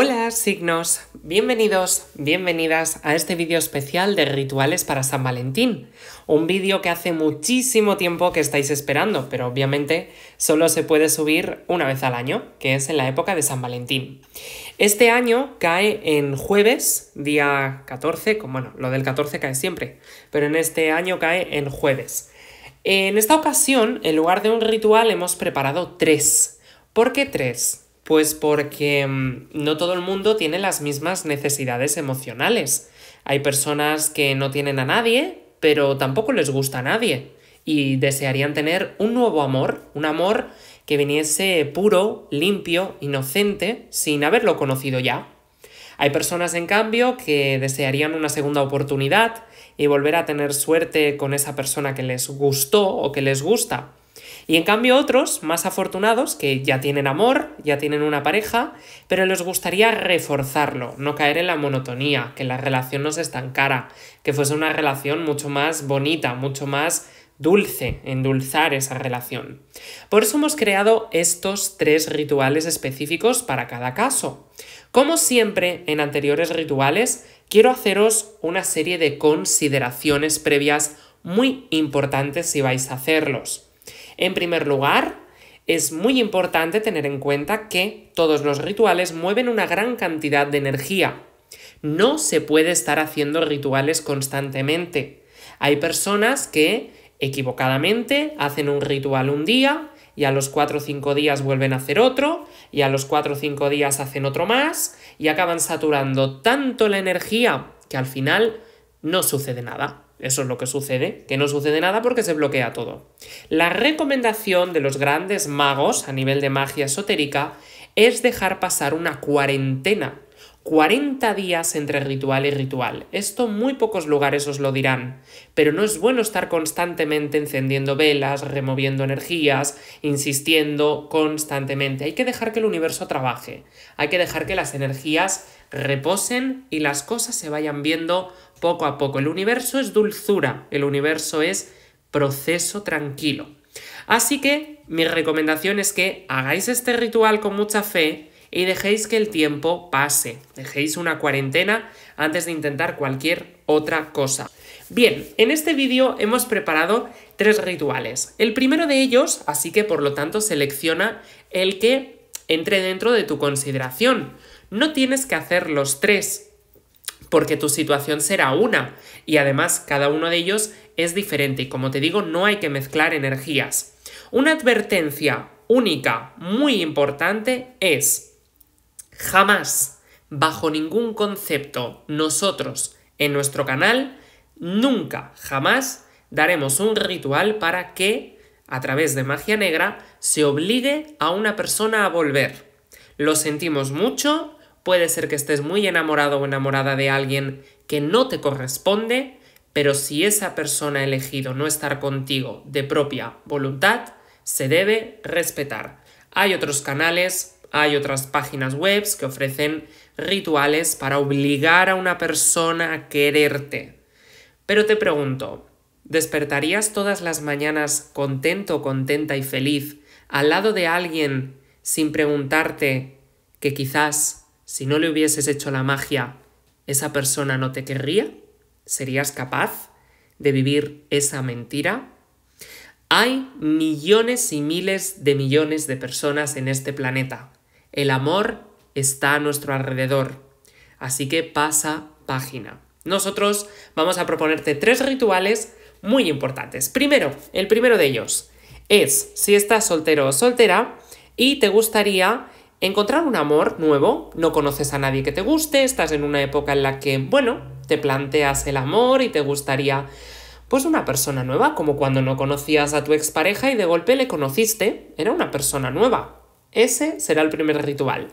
Hola signos, bienvenidos, bienvenidas a este vídeo especial de rituales para San Valentín. Un vídeo que hace muchísimo tiempo que estáis esperando, pero obviamente solo se puede subir una vez al año, que es en la época de San Valentín. Este año cae en jueves, día 14, como bueno, lo del 14 cae siempre, pero en este año cae en jueves. En esta ocasión, en lugar de un ritual, hemos preparado tres. ¿Por qué tres? Pues porque mm, no todo el mundo tiene las mismas necesidades emocionales. Hay personas que no tienen a nadie, pero tampoco les gusta a nadie. Y desearían tener un nuevo amor, un amor que viniese puro, limpio, inocente, sin haberlo conocido ya. Hay personas, en cambio, que desearían una segunda oportunidad y volver a tener suerte con esa persona que les gustó o que les gusta. Y en cambio otros, más afortunados, que ya tienen amor, ya tienen una pareja, pero les gustaría reforzarlo, no caer en la monotonía, que la relación no se estancara, que fuese una relación mucho más bonita, mucho más dulce, endulzar esa relación. Por eso hemos creado estos tres rituales específicos para cada caso. Como siempre en anteriores rituales, quiero haceros una serie de consideraciones previas muy importantes si vais a hacerlos. En primer lugar, es muy importante tener en cuenta que todos los rituales mueven una gran cantidad de energía. No se puede estar haciendo rituales constantemente. Hay personas que equivocadamente hacen un ritual un día y a los 4 o 5 días vuelven a hacer otro y a los 4 o 5 días hacen otro más y acaban saturando tanto la energía que al final no sucede nada. Eso es lo que sucede, que no sucede nada porque se bloquea todo. La recomendación de los grandes magos a nivel de magia esotérica es dejar pasar una cuarentena 40 días entre ritual y ritual. Esto muy pocos lugares os lo dirán, pero no es bueno estar constantemente encendiendo velas, removiendo energías, insistiendo constantemente. Hay que dejar que el universo trabaje, hay que dejar que las energías reposen y las cosas se vayan viendo poco a poco. El universo es dulzura, el universo es proceso tranquilo. Así que mi recomendación es que hagáis este ritual con mucha fe y dejéis que el tiempo pase, dejéis una cuarentena antes de intentar cualquier otra cosa. Bien, en este vídeo hemos preparado tres rituales. El primero de ellos, así que por lo tanto selecciona el que entre dentro de tu consideración. No tienes que hacer los tres, porque tu situación será una y además cada uno de ellos es diferente y como te digo no hay que mezclar energías. Una advertencia única muy importante es jamás bajo ningún concepto nosotros en nuestro canal nunca jamás daremos un ritual para que a través de magia negra se obligue a una persona a volver. Lo sentimos mucho, Puede ser que estés muy enamorado o enamorada de alguien que no te corresponde, pero si esa persona ha elegido no estar contigo de propia voluntad, se debe respetar. Hay otros canales, hay otras páginas web que ofrecen rituales para obligar a una persona a quererte. Pero te pregunto, ¿despertarías todas las mañanas contento, contenta y feliz al lado de alguien sin preguntarte que quizás si no le hubieses hecho la magia, esa persona no te querría? ¿Serías capaz de vivir esa mentira? Hay millones y miles de millones de personas en este planeta. El amor está a nuestro alrededor. Así que pasa página. Nosotros vamos a proponerte tres rituales muy importantes. Primero, el primero de ellos es si estás soltero o soltera y te gustaría Encontrar un amor nuevo, no conoces a nadie que te guste, estás en una época en la que, bueno, te planteas el amor y te gustaría pues una persona nueva, como cuando no conocías a tu expareja y de golpe le conociste, era una persona nueva. Ese será el primer ritual.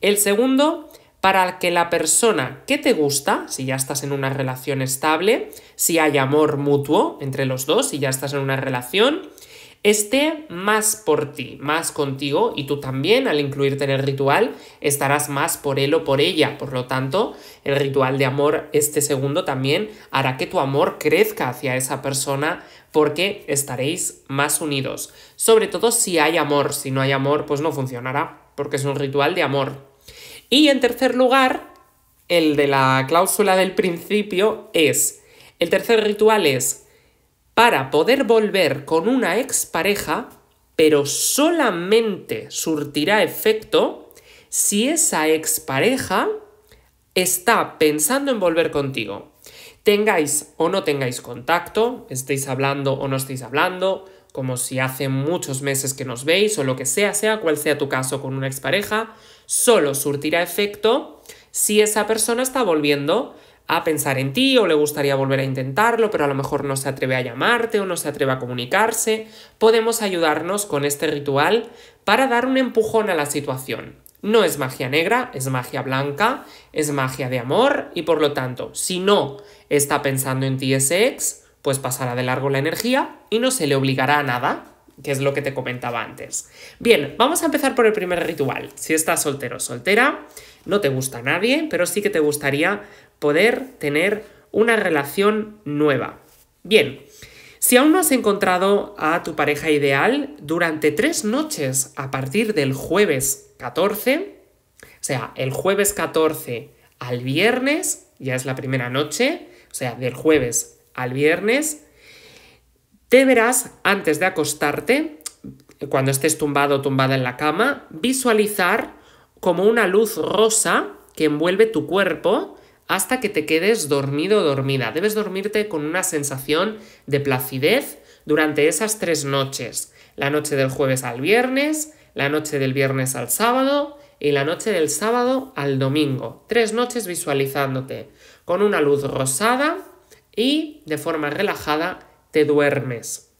El segundo, para que la persona que te gusta, si ya estás en una relación estable, si hay amor mutuo entre los dos, si ya estás en una relación, esté más por ti, más contigo y tú también al incluirte en el ritual estarás más por él o por ella. Por lo tanto, el ritual de amor este segundo también hará que tu amor crezca hacia esa persona porque estaréis más unidos. Sobre todo si hay amor, si no hay amor pues no funcionará porque es un ritual de amor. Y en tercer lugar, el de la cláusula del principio es, el tercer ritual es para poder volver con una expareja, pero solamente surtirá efecto si esa expareja está pensando en volver contigo. Tengáis o no tengáis contacto, estéis hablando o no estéis hablando, como si hace muchos meses que nos veis o lo que sea, sea cual sea tu caso con una expareja, solo surtirá efecto si esa persona está volviendo a pensar en ti o le gustaría volver a intentarlo, pero a lo mejor no se atreve a llamarte o no se atreve a comunicarse, podemos ayudarnos con este ritual para dar un empujón a la situación. No es magia negra, es magia blanca, es magia de amor y por lo tanto, si no está pensando en ti ese ex, pues pasará de largo la energía y no se le obligará a nada, que es lo que te comentaba antes. Bien, vamos a empezar por el primer ritual. Si estás soltero o soltera, no te gusta nadie, pero sí que te gustaría poder tener una relación nueva. Bien, si aún no has encontrado a tu pareja ideal, durante tres noches a partir del jueves 14, o sea, el jueves 14 al viernes, ya es la primera noche, o sea, del jueves al viernes, te verás antes de acostarte, cuando estés tumbado o tumbada en la cama, visualizar como una luz rosa que envuelve tu cuerpo hasta que te quedes dormido o dormida. Debes dormirte con una sensación de placidez durante esas tres noches. La noche del jueves al viernes, la noche del viernes al sábado y la noche del sábado al domingo. Tres noches visualizándote con una luz rosada y de forma relajada te duermes.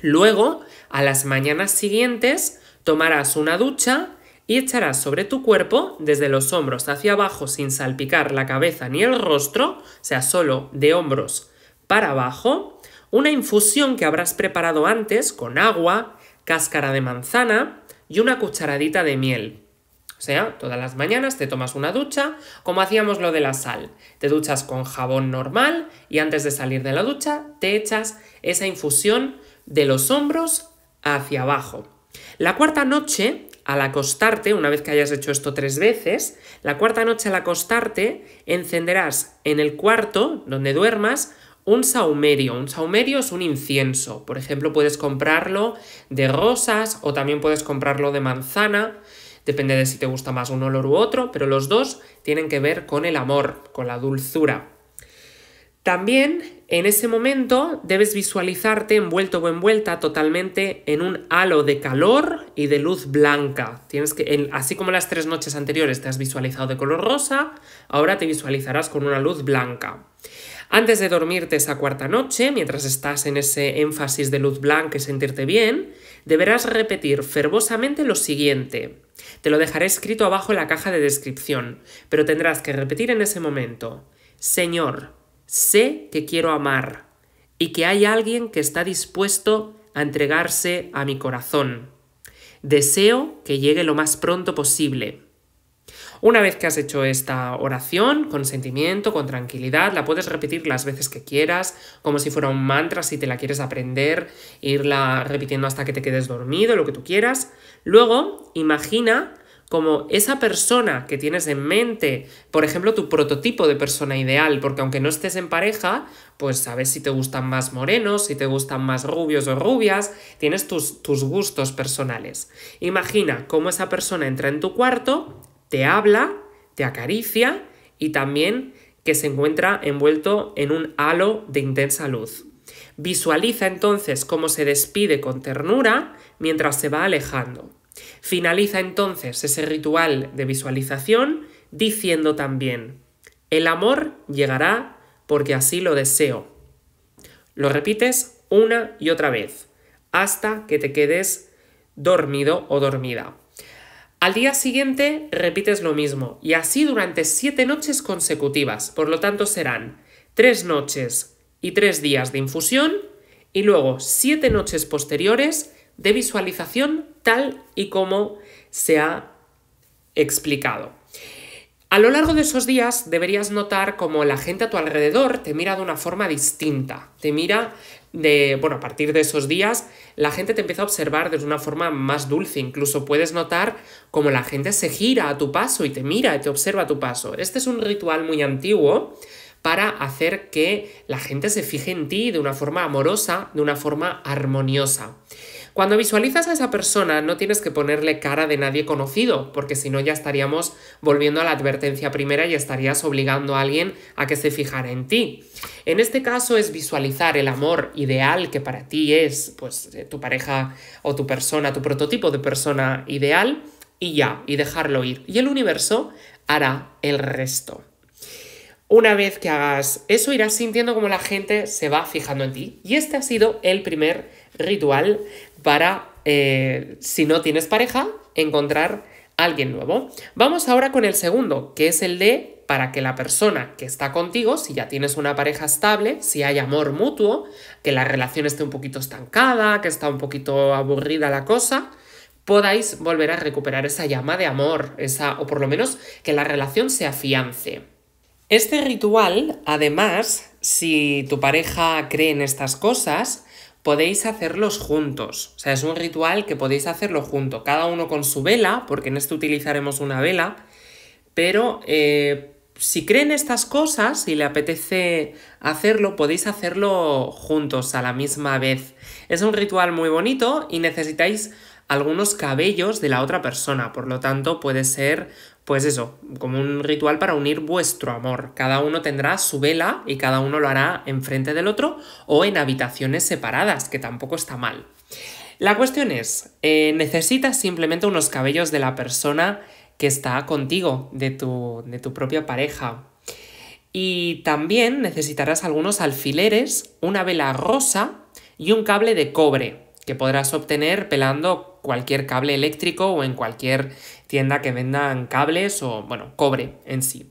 Luego, a las mañanas siguientes, tomarás una ducha y echarás sobre tu cuerpo, desde los hombros hacia abajo sin salpicar la cabeza ni el rostro, o sea, solo de hombros para abajo, una infusión que habrás preparado antes con agua, cáscara de manzana y una cucharadita de miel. O sea, todas las mañanas te tomas una ducha, como hacíamos lo de la sal. Te duchas con jabón normal y antes de salir de la ducha te echas esa infusión de los hombros hacia abajo. La cuarta noche al acostarte, una vez que hayas hecho esto tres veces, la cuarta noche al acostarte, encenderás en el cuarto donde duermas un saumerio. Un saumerio es un incienso. Por ejemplo, puedes comprarlo de rosas o también puedes comprarlo de manzana. Depende de si te gusta más un olor u otro, pero los dos tienen que ver con el amor, con la dulzura. También en ese momento debes visualizarte envuelto o envuelta totalmente en un halo de calor y de luz blanca. Tienes que, así como las tres noches anteriores te has visualizado de color rosa, ahora te visualizarás con una luz blanca. Antes de dormirte esa cuarta noche, mientras estás en ese énfasis de luz blanca y sentirte bien, deberás repetir fervosamente lo siguiente. Te lo dejaré escrito abajo en la caja de descripción, pero tendrás que repetir en ese momento. Señor, Sé que quiero amar y que hay alguien que está dispuesto a entregarse a mi corazón. Deseo que llegue lo más pronto posible. Una vez que has hecho esta oración, con sentimiento, con tranquilidad, la puedes repetir las veces que quieras, como si fuera un mantra, si te la quieres aprender, irla repitiendo hasta que te quedes dormido, lo que tú quieras. Luego, imagina como esa persona que tienes en mente, por ejemplo, tu prototipo de persona ideal, porque aunque no estés en pareja, pues sabes si te gustan más morenos, si te gustan más rubios o rubias, tienes tus, tus gustos personales. Imagina cómo esa persona entra en tu cuarto, te habla, te acaricia y también que se encuentra envuelto en un halo de intensa luz. Visualiza entonces cómo se despide con ternura mientras se va alejando. Finaliza entonces ese ritual de visualización diciendo también, el amor llegará porque así lo deseo. Lo repites una y otra vez, hasta que te quedes dormido o dormida. Al día siguiente repites lo mismo y así durante siete noches consecutivas. Por lo tanto serán tres noches y tres días de infusión y luego siete noches posteriores de visualización tal y como se ha explicado. A lo largo de esos días deberías notar cómo la gente a tu alrededor te mira de una forma distinta. Te mira de, bueno, a partir de esos días la gente te empieza a observar de una forma más dulce. Incluso puedes notar cómo la gente se gira a tu paso y te mira y te observa a tu paso. Este es un ritual muy antiguo para hacer que la gente se fije en ti de una forma amorosa, de una forma armoniosa. Cuando visualizas a esa persona no tienes que ponerle cara de nadie conocido, porque si no ya estaríamos volviendo a la advertencia primera y estarías obligando a alguien a que se fijara en ti. En este caso es visualizar el amor ideal que para ti es pues eh, tu pareja o tu persona, tu prototipo de persona ideal y ya, y dejarlo ir. Y el universo hará el resto. Una vez que hagas eso, irás sintiendo como la gente se va fijando en ti. Y este ha sido el primer ritual para, eh, si no tienes pareja, encontrar alguien nuevo. Vamos ahora con el segundo, que es el de para que la persona que está contigo, si ya tienes una pareja estable, si hay amor mutuo, que la relación esté un poquito estancada, que está un poquito aburrida la cosa, podáis volver a recuperar esa llama de amor, esa o por lo menos que la relación se afiance. Este ritual, además, si tu pareja cree en estas cosas, podéis hacerlos juntos. O sea, es un ritual que podéis hacerlo junto, cada uno con su vela, porque en este utilizaremos una vela, pero eh, si creen estas cosas y le apetece hacerlo, podéis hacerlo juntos a la misma vez. Es un ritual muy bonito y necesitáis algunos cabellos de la otra persona, por lo tanto puede ser pues eso, como un ritual para unir vuestro amor. Cada uno tendrá su vela y cada uno lo hará enfrente del otro o en habitaciones separadas, que tampoco está mal. La cuestión es, eh, necesitas simplemente unos cabellos de la persona que está contigo, de tu, de tu propia pareja. Y también necesitarás algunos alfileres, una vela rosa y un cable de cobre que podrás obtener pelando cualquier cable eléctrico o en cualquier tienda que vendan cables o, bueno, cobre en sí.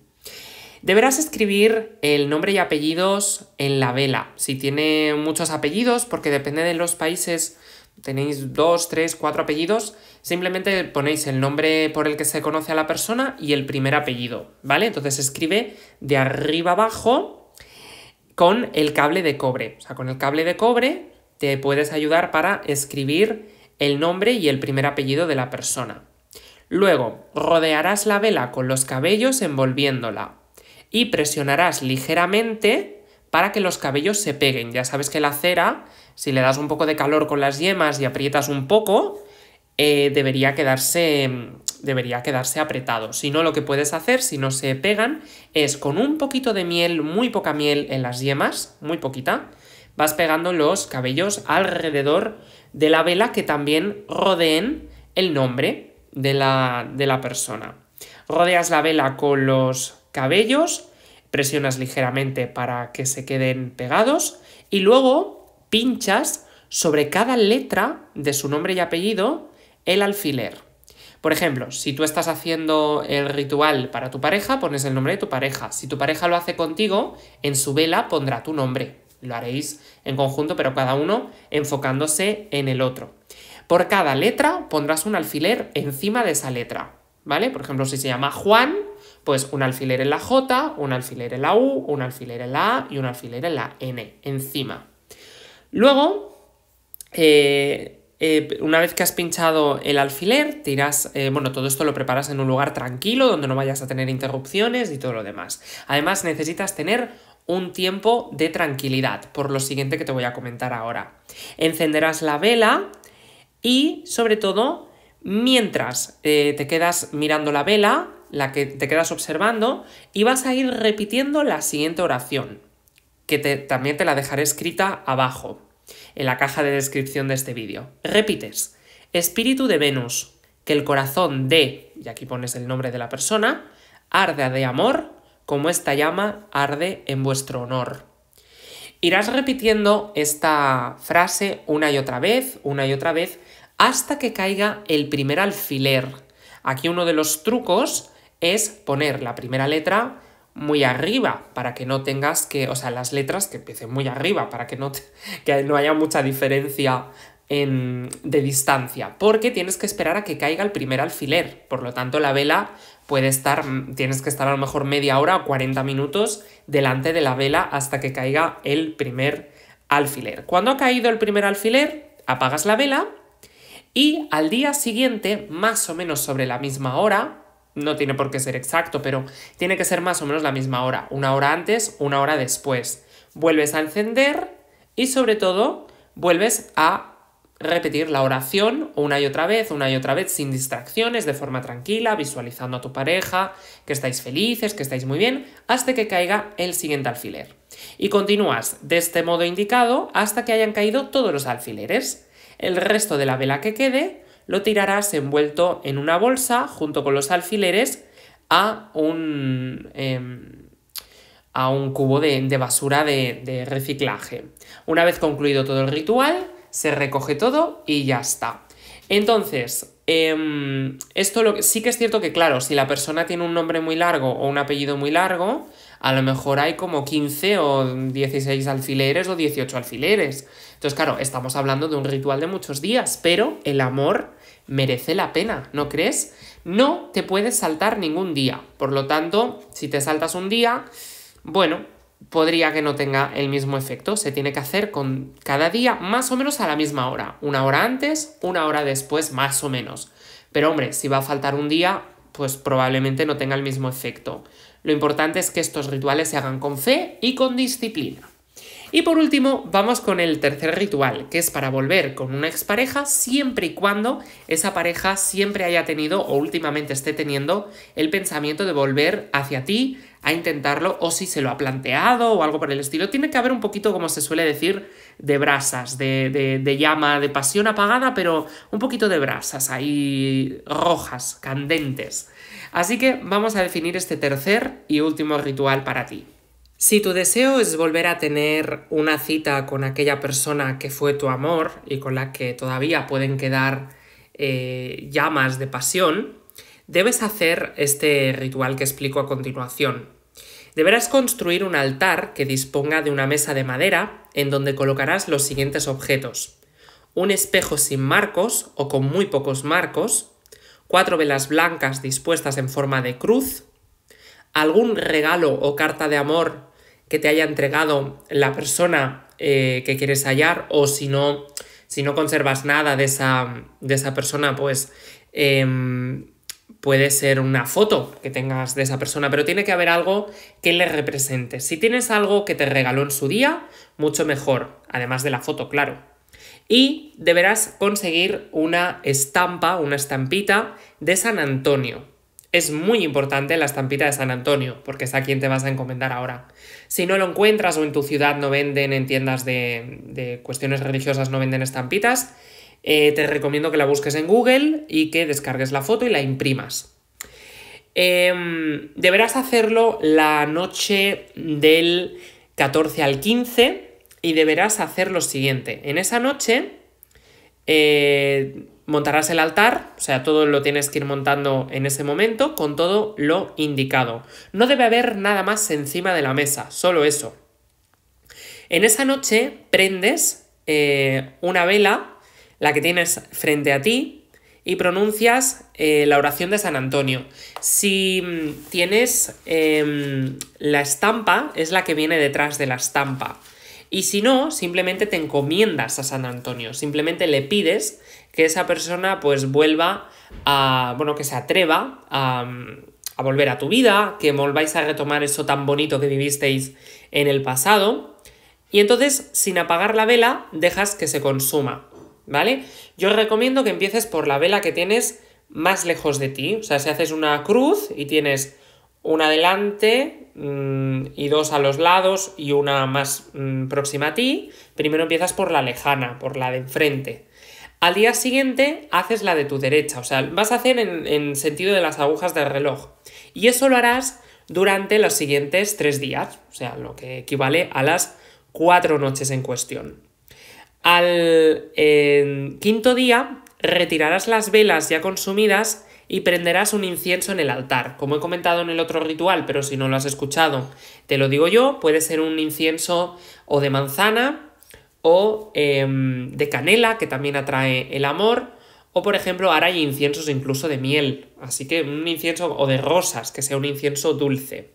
Deberás escribir el nombre y apellidos en la vela. Si tiene muchos apellidos, porque depende de los países, tenéis dos, tres, cuatro apellidos, simplemente ponéis el nombre por el que se conoce a la persona y el primer apellido, ¿vale? Entonces escribe de arriba abajo con el cable de cobre. O sea, con el cable de cobre te puedes ayudar para escribir el nombre y el primer apellido de la persona. Luego, rodearás la vela con los cabellos envolviéndola y presionarás ligeramente para que los cabellos se peguen. Ya sabes que la cera, si le das un poco de calor con las yemas y aprietas un poco, eh, debería, quedarse, mm, debería quedarse apretado. Si no, lo que puedes hacer, si no se pegan, es con un poquito de miel, muy poca miel en las yemas, muy poquita, vas pegando los cabellos alrededor de la vela que también rodeen el nombre de la, de la persona. Rodeas la vela con los cabellos, presionas ligeramente para que se queden pegados y luego pinchas sobre cada letra de su nombre y apellido el alfiler. Por ejemplo, si tú estás haciendo el ritual para tu pareja, pones el nombre de tu pareja. Si tu pareja lo hace contigo, en su vela pondrá tu nombre. Lo haréis en conjunto, pero cada uno enfocándose en el otro. Por cada letra pondrás un alfiler encima de esa letra, ¿vale? Por ejemplo, si se llama Juan, pues un alfiler en la J, un alfiler en la U, un alfiler en la A y un alfiler en la N, encima. Luego, eh, eh, una vez que has pinchado el alfiler, tiras, eh, bueno, todo esto lo preparas en un lugar tranquilo donde no vayas a tener interrupciones y todo lo demás. Además, necesitas tener un tiempo de tranquilidad, por lo siguiente que te voy a comentar ahora. Encenderás la vela y, sobre todo, mientras eh, te quedas mirando la vela, la que te quedas observando, y vas a ir repitiendo la siguiente oración, que también te la dejaré escrita abajo, en la caja de descripción de este vídeo. Repites, Espíritu de Venus, que el corazón de, y aquí pones el nombre de la persona, arda de amor como esta llama arde en vuestro honor. Irás repitiendo esta frase una y otra vez, una y otra vez, hasta que caiga el primer alfiler. Aquí uno de los trucos es poner la primera letra muy arriba para que no tengas que, o sea, las letras que empiecen muy arriba para que no, que no haya mucha diferencia en, de distancia, porque tienes que esperar a que caiga el primer alfiler. Por lo tanto, la vela puede estar, tienes que estar a lo mejor media hora o 40 minutos delante de la vela hasta que caiga el primer alfiler. Cuando ha caído el primer alfiler, apagas la vela y al día siguiente, más o menos sobre la misma hora, no tiene por qué ser exacto, pero tiene que ser más o menos la misma hora, una hora antes, una hora después. Vuelves a encender y sobre todo vuelves a Repetir la oración una y otra vez, una y otra vez, sin distracciones, de forma tranquila, visualizando a tu pareja, que estáis felices, que estáis muy bien, hasta que caiga el siguiente alfiler. Y continúas de este modo indicado hasta que hayan caído todos los alfileres. El resto de la vela que quede lo tirarás envuelto en una bolsa junto con los alfileres a un, em, a un cubo de, basura de reciclaje. Una vez concluido todo el ritual, se recoge todo y ya está. Entonces, em, esto lo, sí que es cierto que, claro, si la persona tiene un nombre muy largo o un apellido muy largo, a lo mejor hay como 15 o 16 alfileres o 18 alfileres. Entonces, claro, estamos hablando de un ritual de muchos días, pero el amor merece la pena, ¿no crees? No te puedes saltar ningún día. Por lo tanto, si te saltas un día, bueno, podría que no tenga el mismo efecto. Se tiene que hacer con cada día más o menos a la misma hora. Una hora antes, una hora después, más o menos. Pero hombre, si va a faltar un día, pues probablemente no tenga el mismo efecto. Lo importante es que estos rituales se hagan con fe y con disciplina. Y por último, vamos con el tercer ritual, que es para volver con una expareja siempre y cuando esa pareja siempre haya tenido o últimamente esté teniendo el pensamiento de volver hacia ti a intentarlo o si se lo ha planteado o algo por el estilo. Tiene que haber un poquito, como se suele decir, de brasas, de, de llama, de pasión apagada, pero un poquito de brasas ahí rojas, candentes. Así que vamos a definir este tercer y último ritual para ti. Si tu deseo es volver a tener una cita con aquella persona que fue tu amor y con la que todavía pueden quedar eh, llamas de pasión, debes hacer este ritual que explico a continuación. Deberás construir un altar que disponga de una mesa de madera en donde colocarás los siguientes objetos. Un espejo sin marcos o con muy pocos marcos, cuatro velas blancas dispuestas en forma de cruz, algún regalo o carta de amor que te haya entregado la persona eh, que quieres hallar o si no, si no conservas nada de esa, de esa persona, pues em, puede ser una foto que tengas de esa persona, pero tiene que haber algo que le represente. Si tienes algo que te regaló en su día, mucho mejor, además de la foto, claro. Y deberás conseguir una estampa, una estampita de San Antonio. Es muy importante la estampita de San Antonio, porque es a quien te vas a encomendar ahora. Si no lo encuentras o en tu ciudad no venden, en tiendas de, cuestiones religiosas no venden estampitas, eh, te recomiendo que la busques en Google y que descargues la foto y la imprimas. Em, deberás hacerlo la noche del 14 al 15 y deberás hacer lo siguiente. En esa noche eh, Montarás el altar, o sea, todo lo tienes que ir montando en ese momento con todo lo indicado. No debe haber nada más encima de la mesa, solo eso. En esa noche prendes eh, una vela, la que tienes frente a ti, y pronuncias eh, la oración de San Antonio. Si mm, tienes em, la estampa, es la que viene detrás de la estampa. Y si no, simplemente te encomiendas a San Antonio, simplemente le pides que esa persona pues vuelva a, bueno, que se atreva a, volver a tu vida, que volváis a retomar eso tan bonito que vivisteis en el pasado. Y entonces, sin apagar la vela, dejas que se consuma, ¿vale? Yo recomiendo que empieces por la vela que tienes más lejos de ti. O sea, si haces una cruz y tienes una delante mm, y dos a los lados y una más mm, próxima a ti, primero empiezas por la lejana, por la de enfrente. Al día siguiente haces la de tu derecha, o sea, vas a hacer en, sentido de las agujas del reloj. Y eso lo harás durante los siguientes tres días, o sea, lo que equivale a las cuatro noches en cuestión. Al quinto día retirarás las velas ya consumidas y prenderás un incienso en el altar. Como he comentado en el otro ritual, pero si no lo has escuchado, te lo digo yo, puede ser un incienso o de manzana o em, de canela, que también atrae el amor, o por ejemplo ahora hay inciensos incluso de miel, así que un incienso o de rosas, que sea un incienso dulce.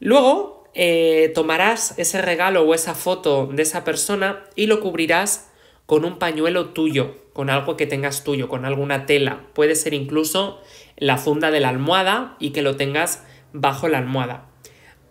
Luego eh, tomarás ese regalo o esa foto de esa persona y lo cubrirás con un pañuelo tuyo, con algo que tengas tuyo, con alguna tela. Puede ser incluso la funda de la almohada y que lo tengas bajo la almohada.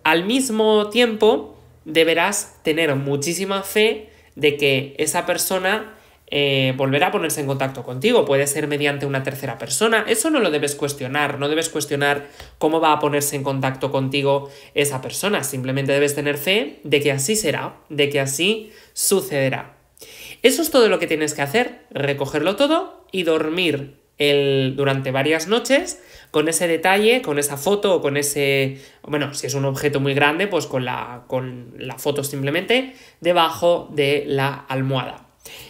Al mismo tiempo, deberás tener muchísima fe de que esa persona eh, volverá a ponerse en contacto contigo. Puede ser mediante una tercera persona. Eso no lo debes cuestionar. No debes cuestionar cómo va a ponerse en contacto contigo esa persona. Simplemente debes tener fe de que así será, de que así sucederá. Eso es todo lo que tienes que hacer. Recogerlo todo y dormir durante varias noches con ese detalle, con esa foto o con ese, bueno, si es un objeto muy grande, pues con la, con la foto simplemente debajo de la almohada.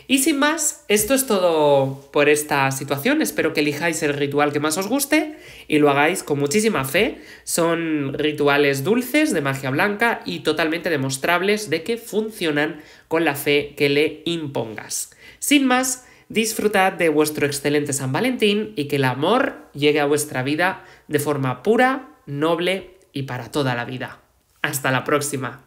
Y sin más, esto es todo por esta situación. Espero que elijáis el ritual que más os guste y lo hagáis con muchísima fe. Son rituales dulces de magia blanca y totalmente demostrables de que funcionan con la fe que le impongas. Sin más, Disfrutad de vuestro excelente San Valentín y que el amor llegue a vuestra vida de forma pura, noble y para toda la vida. Hasta la próxima.